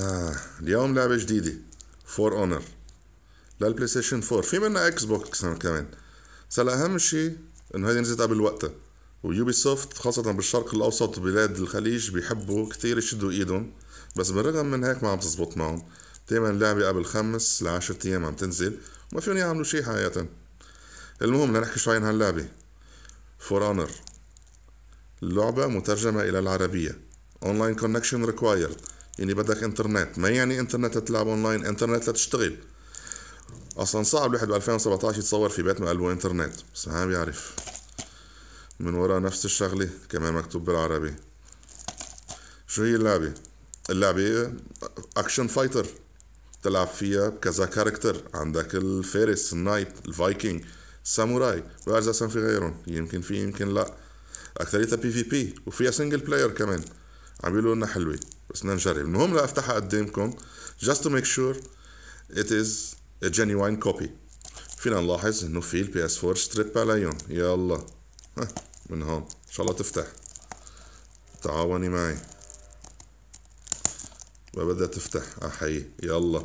آه اليوم لعبة جديدة فور اونر للبلاي ستيشن 4 في منها اكس بوكس كمان بس اهم شيء انه هيدي نزلت قبل وقتها ويوبي سوفت خاصة بالشرق الأوسط وبلاد الخليج بيحبوا كتير يشدوا إيدهم بس بالرغم من هيك ما عم تزبط معهم دايما اللعبة قبل خمس لعشرة أيام عم تنزل وما فيهم يعملوا شي حقيقة المهم لنحكي شوي عن هاللعبة فور أونر اللعبة مترجمة إلى العربية أونلاين كونكشن ريكوايرد يعني بدك انترنت ما يعني انترنت تلعب اونلاين انترنت لتشتغل اصلا صعب الواحد ب 2017 يتصور في بيت ما قلبه انترنت بس ما بيعرف من ورا نفس الشغلة كمان مكتوب بالعربي شو هي اللعبة؟ اللعبة اكشن فايتر تلعب فيها كذا كاركتر عندك الفارس النايت الفايكنج ساموراي وارزاسا في غيرهم يمكن في يمكن لا اكثريتها بي في بي وفيها سنجل بلاير كمان عم بيقولوا لنا حلوه بس بدنا نجرب المهم لافتحها قدامكم just to make sure it is a genuine copy فينا نلاحظ انه في البي اس 4 ستريب عليهم يلا ها من هون ان شاء الله تفتح تعاوني معي ما بدها تفتح احيي آه، يلا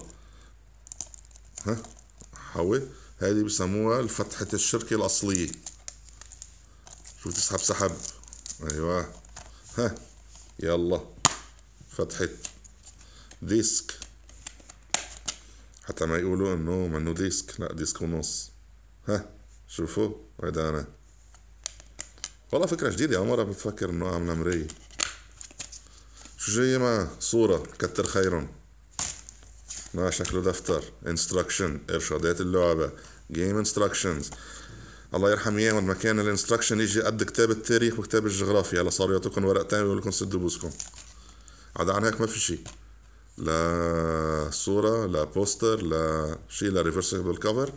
ها حوي هذه بسموها فتحة الشركة الأصلية شو تسحب سحب أيوة ها يلا فتحة ديسك حتى ما يقولوا انه منه ديسك لا ديسك ونص ها شوفوا هيدا انا والله فكرة جديدة أول مرة بفكر إنه أعمل مراية شو جاي مع صورة كتر خيرهم ما شكله دفتر انستراكشن إرشادات اللعبة جيم انستراكشنز الله يرحم ايام لما كان الانستراكشن يجي قد كتاب التاريخ وكتاب الجغرافيا هلا صاروا يعطوكم ورقتين ويقول لكم سدوا بوسكم عدا عن هيك ما في شيء لا صورة لا بوستر لا شيء لا ريفرسبل كفر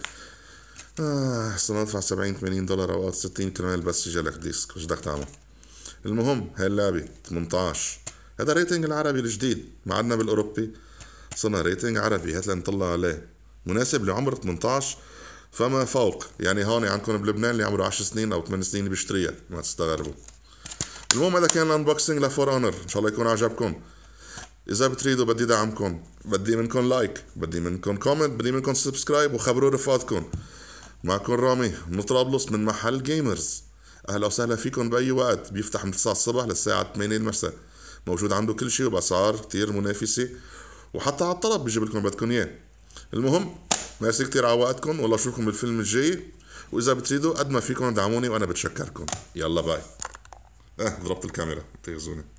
آه صرنا ندفع 70 80 دولار او 60 كرمال بس يجي لك ديسك وش بدك تعمل المهم هاي اللعبة 18 هذا ريتنج العربي الجديد ما عدنا بالاوروبي صرنا ريتنج عربي هات لنطلع عليه مناسب لعمر 18 فما فوق يعني هون عندكم بلبنان اللي عمره 10 سنين او 8 سنين بيشتريها ما تستغربوا المهم هذا كان الانبوكسينج لفور اونر ان شاء الله يكون عجبكم اذا بتريدوا بدي دعمكم بدي منكم لايك بدي منكم كومنت بدي منكم سبسكرايب وخبروا رفقاتكم معكم رامي من طرابلس من محل جيمرز اهلا وسهلا فيكم باي وقت بيفتح من 9 الصبح للساعه 8 المساء موجود عنده كل شيء وباسعار كثير منافسه وحتى على الطلب بيجيب لكم بدكم اياه المهم ميرسي كتير على وقتكم والله اشوفكم بالفيلم الجاي واذا بتريدوا قد ما فيكم دعموني وانا بتشكركم يلا باي اه ضربت الكاميرا تغزوني